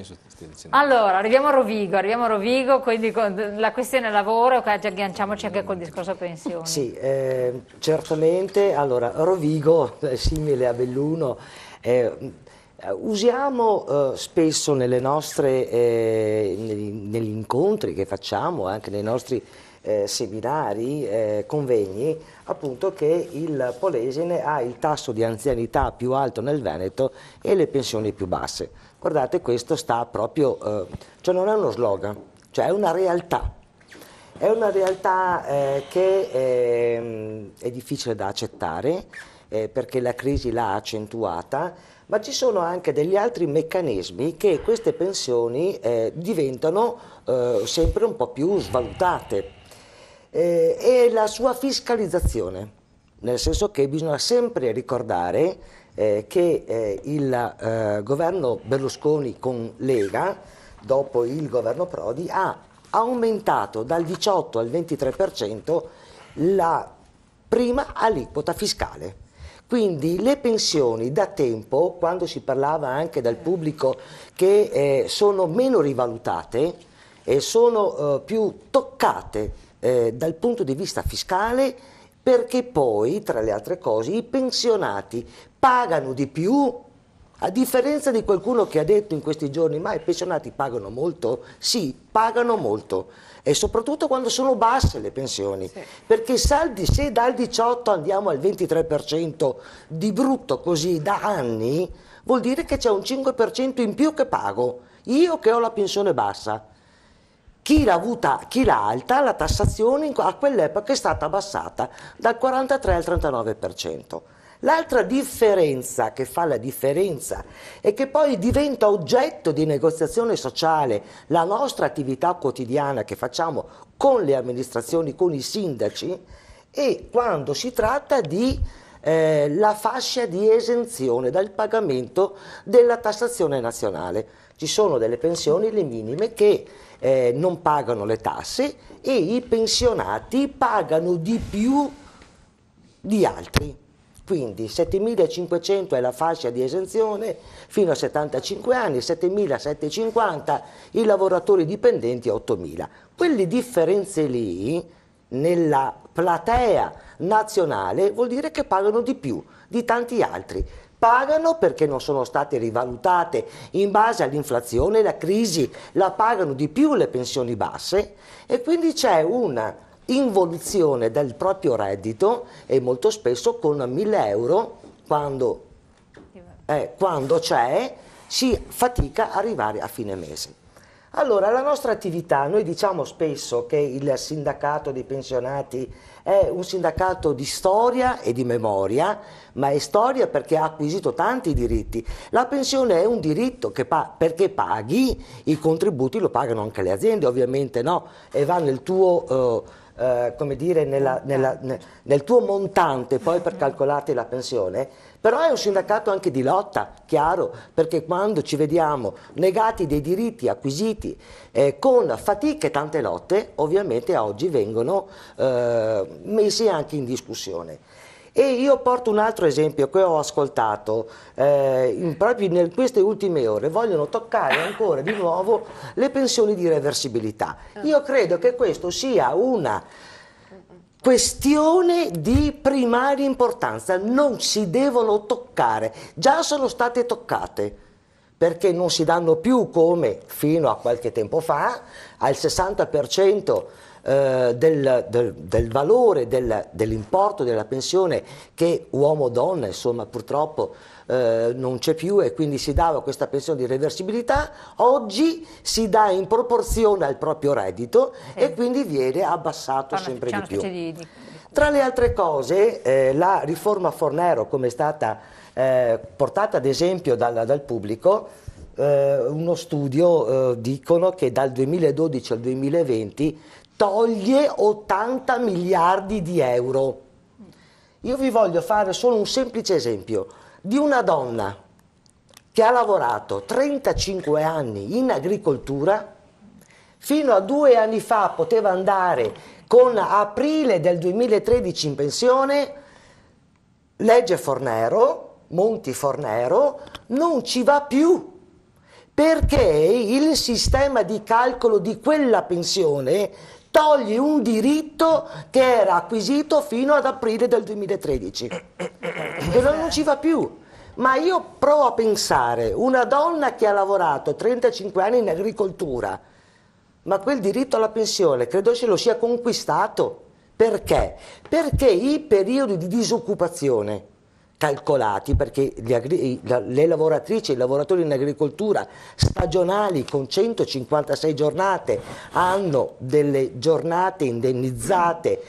penso stia dicendo. Allora, arriviamo a Rovigo, arriviamo a Rovigo, quindi la questione lavoro, okay, agganciamoci anche col discorso pensione. Sì, eh, certamente, allora, Rovigo, eh, simile a Belluno, eh, Usiamo eh, spesso nostre, eh, negli, negli incontri che facciamo, anche nei nostri eh, seminari, eh, convegni, appunto che il Polesine ha il tasso di anzianità più alto nel Veneto e le pensioni più basse. Guardate, questo sta proprio, eh, cioè non è uno slogan, cioè è una realtà. È una realtà eh, che ehm, è difficile da accettare eh, perché la crisi l'ha accentuata, ma ci sono anche degli altri meccanismi che queste pensioni eh, diventano sempre un po' più svalutate eh, è la sua fiscalizzazione, nel senso che bisogna sempre ricordare eh, che eh, il eh, governo Berlusconi con Lega, dopo il governo Prodi, ha aumentato dal 18 al 23% la prima aliquota fiscale. Quindi le pensioni da tempo, quando si parlava anche dal pubblico che eh, sono meno rivalutate e sono eh, più toccate eh, dal punto di vista fiscale perché poi, tra le altre cose, i pensionati pagano di più, a differenza di qualcuno che ha detto in questi giorni, ma i pensionati pagano molto? Sì, pagano molto, e soprattutto quando sono basse le pensioni, sì. perché saldi, se dal 18 andiamo al 23% di brutto così da anni, vuol dire che c'è un 5% in più che pago, io che ho la pensione bassa chi l'ha avuta, chi l'ha alta, la tassazione a quell'epoca è stata abbassata dal 43 al 39%. L'altra differenza che fa la differenza e che poi diventa oggetto di negoziazione sociale la nostra attività quotidiana che facciamo con le amministrazioni, con i sindaci, è quando si tratta di eh, la fascia di esenzione dal pagamento della tassazione nazionale. Ci sono delle pensioni, le minime, che eh, non pagano le tasse e i pensionati pagano di più di altri. Quindi 7.500 è la fascia di esenzione fino a 75 anni, 7.750 i lavoratori dipendenti 8.000. Quelle differenze lì nella platea nazionale vuol dire che pagano di più di tanti altri pagano perché non sono state rivalutate in base all'inflazione, la crisi la pagano di più le pensioni basse e quindi c'è una involuzione del proprio reddito e molto spesso con 1000 euro quando eh, c'è si fatica ad arrivare a fine mese. Allora, la nostra attività, noi diciamo spesso che il sindacato dei pensionati è un sindacato di storia e di memoria, ma è storia perché ha acquisito tanti diritti. La pensione è un diritto pa perché paghi, i contributi lo pagano anche le aziende, ovviamente no, e va nel tuo... Eh, eh, come dire, nella, nella, nel, nel tuo montante poi per calcolarti la pensione, però è un sindacato anche di lotta, chiaro, perché quando ci vediamo negati dei diritti acquisiti eh, con fatiche e tante lotte, ovviamente oggi vengono eh, messi anche in discussione. E io porto un altro esempio che ho ascoltato eh, in, proprio in queste ultime ore, vogliono toccare ancora di nuovo le pensioni di reversibilità. Ah. Io credo che questo sia una questione di primaria importanza, non si devono toccare, già sono state toccate, perché non si danno più come fino a qualche tempo fa al 60% eh, del, del, del, valore, del, dell'importo della pensione che uomo-donna, insomma, purtroppo eh, non c'è più e quindi si dava questa pensione di reversibilità, oggi si dà in proporzione al proprio reddito eh. e quindi viene abbassato una, sempre di più. Di, di... Tra le altre cose, eh, la riforma Fornero, come è stata eh, portata ad esempio dal, dal pubblico, eh, uno studio eh, dicono che dal 2012 al 2020 toglie 80 miliardi di euro. Io vi voglio fare solo un semplice esempio di una donna che ha lavorato 35 anni in agricoltura, fino a due anni fa poteva andare con aprile del 2013 in pensione, legge Fornero, Monti Fornero, non ci va più perché il sistema di calcolo di quella pensione togli un diritto che era acquisito fino ad aprile del 2013 e non ci va più. Ma io provo a pensare, una donna che ha lavorato 35 anni in agricoltura, ma quel diritto alla pensione credo se lo sia conquistato. Perché? Perché i periodi di disoccupazione calcolati perché le lavoratrici e i lavoratori in agricoltura stagionali con 156 giornate hanno delle giornate indennizzate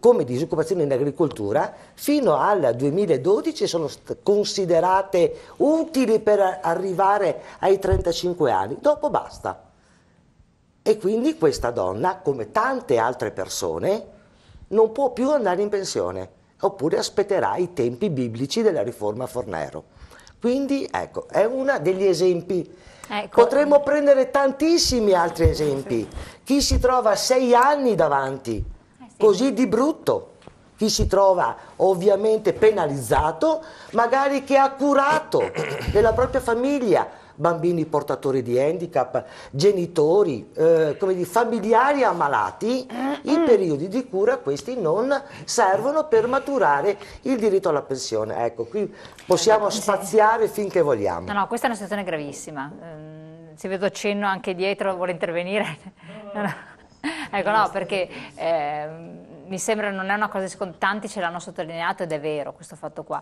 come disoccupazione in agricoltura fino al 2012 sono considerate utili per arrivare ai 35 anni, dopo basta. E quindi questa donna, come tante altre persone, non può più andare in pensione oppure aspetterà i tempi biblici della riforma Fornero. Quindi ecco, è uno degli esempi. Ecco. Potremmo prendere tantissimi altri esempi. Chi si trova sei anni davanti, eh, così di brutto, chi si trova ovviamente penalizzato, magari che ha curato della propria famiglia, bambini portatori di handicap, genitori, eh, dire, familiari ammalati, i periodi di cura questi non servono per maturare il diritto alla pensione. Ecco, qui possiamo spaziare finché vogliamo. No, no, questa è una situazione gravissima. Ehm, se vedo cenno anche dietro, vuole intervenire? No, no. ecco, no, perché... Eh, mi sembra non è una cosa scontata, tanti ce l'hanno sottolineato ed è vero questo fatto qua.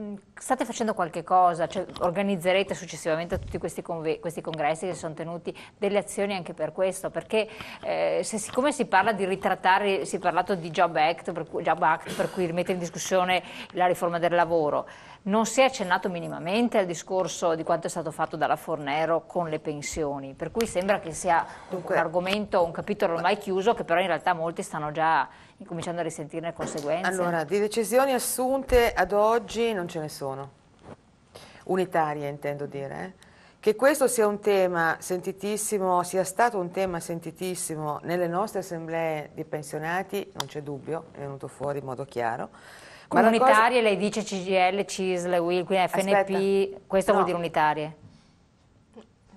Mm, state facendo qualche cosa, cioè, organizzerete successivamente tutti questi, questi, congressi che si sono tenuti delle azioni anche per questo, perché eh, se, siccome si parla di ritrattare, si è parlato di Job Act, per cui, Job Act, per cui rimette in discussione la riforma del lavoro, non si è accennato minimamente al discorso di quanto è stato fatto dalla Fornero con le pensioni, per cui sembra che sia Dunque, un argomento, un capitolo ormai chiuso, che però in realtà molti stanno già cominciando a risentirne le conseguenze. Allora, di decisioni assunte ad oggi non ce ne sono, unitarie intendo dire. Eh? Che questo sia un tema sentitissimo, sia stato un tema sentitissimo nelle nostre assemblee di pensionati, non c'è dubbio, è venuto fuori in modo chiaro comunitarie cosa... lei dice CGL, CISL, WIL, quindi FNP, Aspetta. questo no. vuol dire unitarie?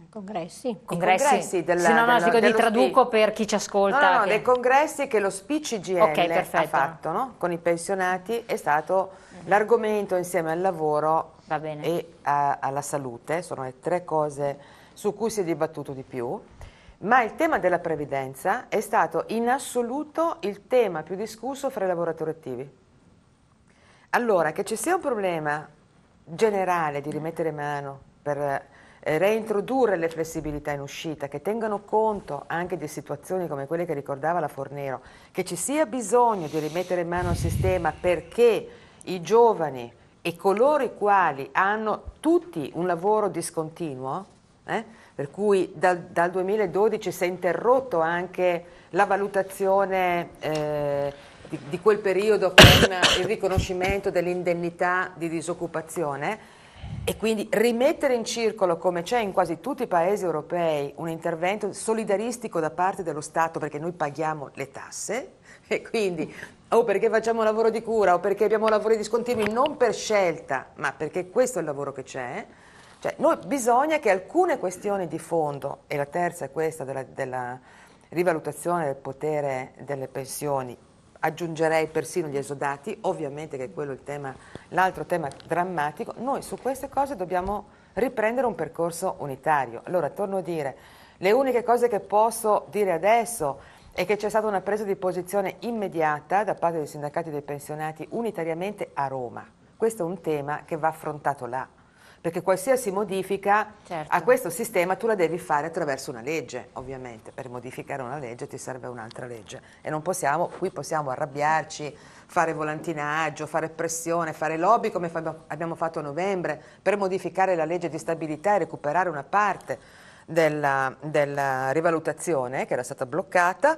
Congressi. Congressi, congressi della, sì, no, no, dello, dico, traduco per chi ci ascolta. No, no, che... dei congressi che lo SPCGL okay, ha fatto no? con i pensionati è stato l'argomento insieme al lavoro e a, alla salute, sono le tre cose su cui si è dibattuto di più, ma il tema della previdenza è stato in assoluto il tema più discusso fra i lavoratori attivi. Allora, che ci sia un problema generale di rimettere mano per eh, reintrodurre le flessibilità in uscita, che tengano conto anche di situazioni come quelle che ricordava la Fornero, che ci sia bisogno di rimettere mano al sistema perché i giovani e coloro i quali hanno tutti un lavoro discontinuo, eh, per cui dal, dal 2012 si è interrotto anche la valutazione eh, di, di quel periodo con il riconoscimento dell'indennità di disoccupazione e quindi rimettere in circolo, come c'è in quasi tutti i paesi europei, un intervento solidaristico da parte dello Stato perché noi paghiamo le tasse e quindi o perché facciamo lavoro di cura o perché abbiamo lavori discontinui, non per scelta, ma perché questo è il lavoro che c'è. Cioè, noi bisogna che alcune questioni di fondo, e la terza è questa della, della rivalutazione del potere delle pensioni, aggiungerei persino gli esodati, ovviamente che è quello il tema, l'altro tema drammatico, noi su queste cose dobbiamo riprendere un percorso unitario. Allora, torno a dire, le uniche cose che posso dire adesso è che c'è stata una presa di posizione immediata da parte dei sindacati dei pensionati unitariamente a Roma. Questo è un tema che va affrontato là perché qualsiasi modifica certo. a questo sistema tu la devi fare attraverso una legge, ovviamente, per modificare una legge ti serve un'altra legge e non possiamo, qui possiamo arrabbiarci, fare volantinaggio, fare pressione, fare lobby come abbiamo fatto a novembre per modificare la legge di stabilità e recuperare una parte della, della rivalutazione che era stata bloccata,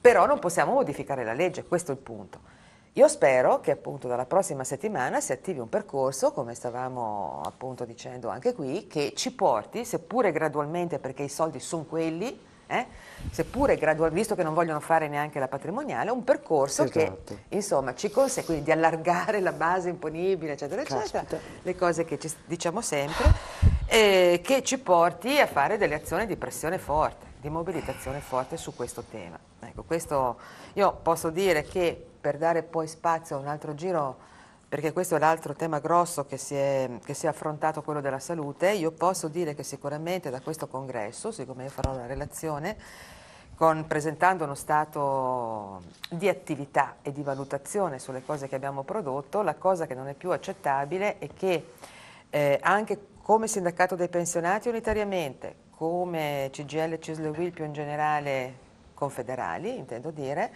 però non possiamo modificare la legge, questo è il punto. Io spero che appunto dalla prossima settimana si attivi un percorso, come stavamo appunto dicendo anche qui, che ci porti, seppure gradualmente, perché i soldi sono quelli, eh, seppure gradualmente, visto che non vogliono fare neanche la patrimoniale, un percorso esatto. che insomma ci consegue quindi di allargare la base imponibile, eccetera, Caspita. eccetera, le cose che ci diciamo sempre, eh, che ci porti a fare delle azioni di pressione forti di mobilitazione forte su questo tema. Ecco, questo io posso dire che per dare poi spazio a un altro giro, perché questo è l'altro tema grosso che si, è, che si è affrontato, quello della salute, io posso dire che sicuramente da questo congresso, siccome io farò la relazione, con, presentando uno stato di attività e di valutazione sulle cose che abbiamo prodotto, la cosa che non è più accettabile è che eh, anche come sindacato dei pensionati unitariamente, come CGL, e Will, più in generale confederali, intendo dire,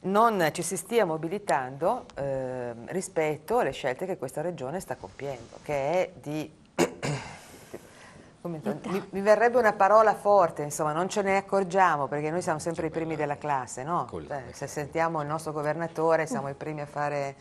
non ci si stia mobilitando eh, rispetto alle scelte che questa regione sta compiendo, che è di... mi, mi, verrebbe una parola forte, insomma, non ce ne accorgiamo perché noi siamo sempre i primi della classe, no? Cioè, se sentiamo il nostro governatore siamo i primi a fare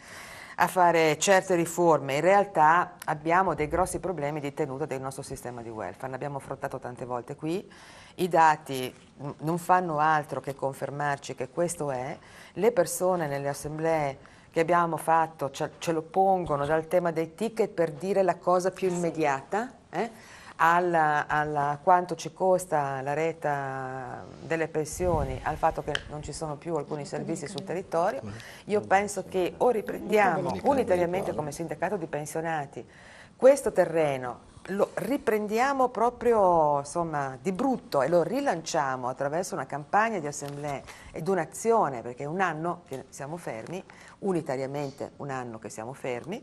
a fare certe riforme, in realtà abbiamo dei grossi problemi di tenuta del nostro sistema di welfare, ne abbiamo affrontato tante volte qui, i dati non fanno altro che confermarci che questo è, le persone nelle assemblee che abbiamo fatto ce, lo pongono dal tema dei ticket per dire la cosa più immediata, eh? a quanto ci costa la retta delle pensioni, al fatto che non ci sono più alcuni servizi sul territorio, io penso che o riprendiamo unitariamente come sindacato di pensionati questo terreno lo riprendiamo proprio insomma, di brutto e lo rilanciamo attraverso una campagna di assemblee ed un'azione, perché è un anno che siamo fermi, unitariamente un anno che siamo fermi,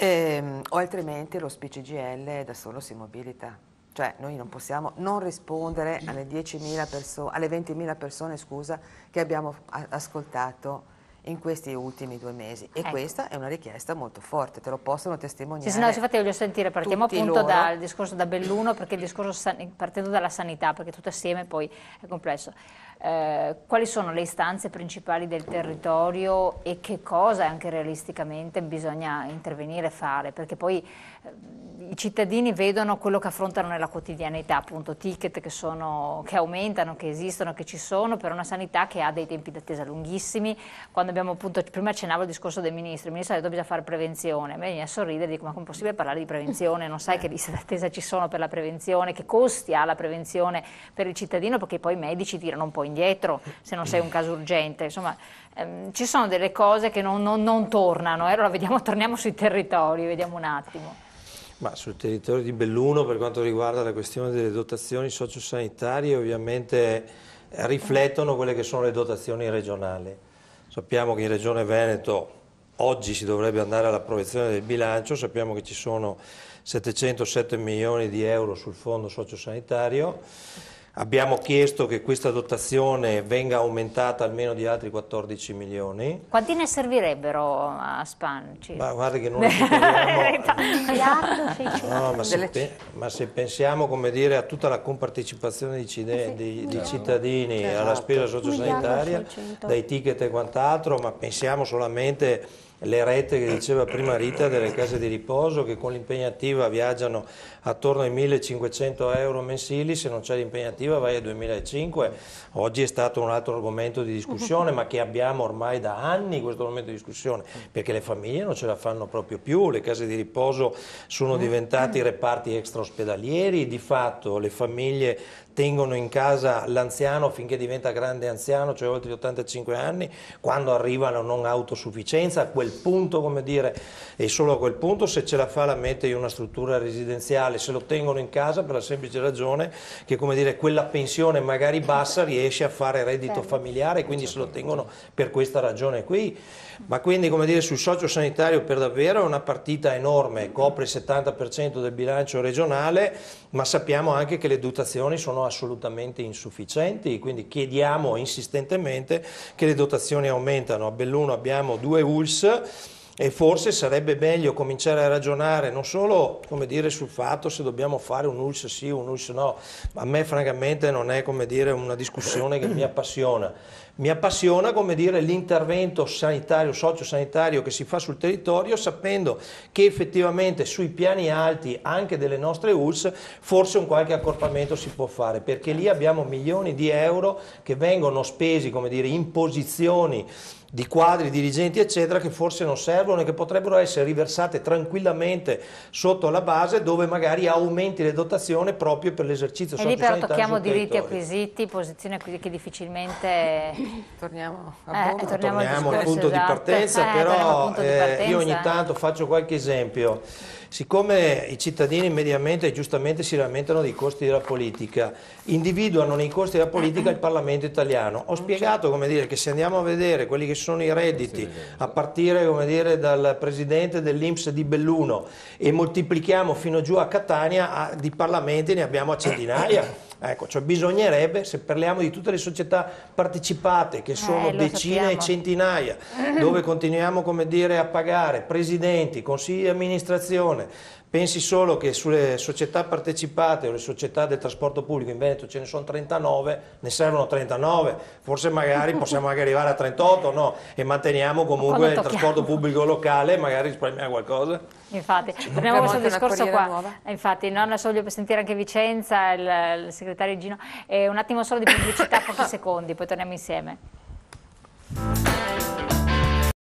Ehm, o altrimenti lo SPCGL da solo si mobilita. Cioè noi non possiamo non rispondere alle, alle 20.000 persone scusa, che abbiamo ascoltato in questi ultimi due mesi e ecco. questa è una richiesta molto forte, te lo possono testimoniare. Sì, sì no, infatti voglio sentire, partiamo appunto loro. dal discorso da Belluno, perché il discorso san- partendo dalla sanità, perché tutto assieme poi è complesso. Eh, quali sono le istanze principali del territorio e che cosa anche realisticamente bisogna intervenire e fare? Perché poi eh, i cittadini vedono quello che affrontano nella quotidianità, appunto ticket che, sono, che aumentano, che esistono, che ci sono, per una sanità che ha dei tempi d'attesa lunghissimi. Quando abbiamo appunto, prima accennavo il discorso del ministro, il ministro ha detto che bisogna fare prevenzione, a me viene a sorridere e dico ma come è possibile parlare di prevenzione, non sai eh. che liste d'attesa ci sono per la prevenzione, che costi ha la prevenzione per il cittadino, perché poi i medici tirano un po' indietro se non sei un caso urgente, insomma ehm, ci sono delle cose che non, non, non tornano, eh? allora vediamo, torniamo sui territori, vediamo un attimo. Ma sul territorio di Belluno per quanto riguarda la questione delle dotazioni sociosanitarie ovviamente riflettono quelle che sono le dotazioni regionali. Sappiamo che in Regione Veneto oggi si dovrebbe andare all'approvazione del bilancio, sappiamo che ci sono 707 milioni di euro sul fondo sociosanitario Abbiamo chiesto che questa dotazione venga aumentata almeno di altri 14 milioni. Quanti ne servirebbero a Span? Ma guarda che non lo no, ma, se ma, se pensiamo dire, a tutta la compartecipazione di, cide- di, di esatto. cittadini esatto. alla spesa sociosanitaria, dai ticket e quant'altro, ma pensiamo solamente le rette che diceva prima Rita delle case di riposo che con l'impegnativa viaggiano attorno ai 1500 euro mensili, se non c'è l'impegnativa vai a 2005, oggi è stato un altro argomento di discussione ma che abbiamo ormai da anni questo argomento di discussione perché le famiglie non ce la fanno proprio più, le case di riposo sono mm. diventate reparti extraospedalieri, di fatto le famiglie tengono in casa l'anziano finché diventa grande anziano, cioè oltre gli 85 anni, quando arriva la non autosufficienza, a quel punto come dire, e solo a quel punto se ce la fa la mette in una struttura residenziale male se lo tengono in casa per la semplice ragione che come dire, quella pensione magari bassa riesce a fare reddito certo. familiare e quindi se lo tengono per questa ragione qui. Ma quindi come dire, sul sociosanitario per davvero è una partita enorme, copre il 70% del bilancio regionale, ma sappiamo anche che le dotazioni sono assolutamente insufficienti, quindi chiediamo insistentemente che le dotazioni aumentano. A Belluno abbiamo due ULS e forse sarebbe meglio cominciare a ragionare non solo dire, sul fatto se dobbiamo fare un ULS sì o un ULS no, a me francamente non è dire, una discussione che mi appassiona, mi appassiona l'intervento sanitario, sociosanitario che si fa sul territorio sapendo che effettivamente sui piani alti anche delle nostre ULS forse un qualche accorpamento si può fare perché lì abbiamo milioni di euro che vengono spesi dire, in posizioni di quadri, dirigenti eccetera che forse non servono e che potrebbero essere riversate tranquillamente sotto la base dove magari aumenti le dotazioni proprio per l'esercizio sociale. E lì però tocchiamo diritti acquisiti, posizioni acquisite che difficilmente... torniamo, a eh, torniamo, torniamo al, al punto esatto. di partenza, eh, però punto eh, di partenza, io ogni eh. tanto faccio qualche esempio. Siccome i cittadini mediamente e giustamente si lamentano dei costi della politica, individuano nei costi della politica il Parlamento italiano. Ho spiegato dire, che se andiamo a vedere quelli che sono i redditi, a partire dire, dal presidente dell'Inps di Belluno e moltiplichiamo fino giù a Catania, di parlamenti ne abbiamo a centinaia Ecco, cioè bisognerebbe, se parliamo di tutte le società partecipate, che sono eh, decine sappiamo. e centinaia, dove continuiamo dire, a pagare presidenti, consigli di amministrazione, pensi solo che sulle società partecipate o le società del trasporto pubblico in Veneto ce ne sono 39, ne servono 39, forse magari possiamo anche arrivare a 38, no? E manteniamo comunque il trasporto pubblico locale, magari risparmiamo qualcosa. Infatti, torniamo a questo discorso qua. Nuova. Eh, infatti, no, solo per sentire anche Vicenza, il, il segretario Gino. Eh, un attimo solo di pubblicità, pochi secondi, poi torniamo insieme.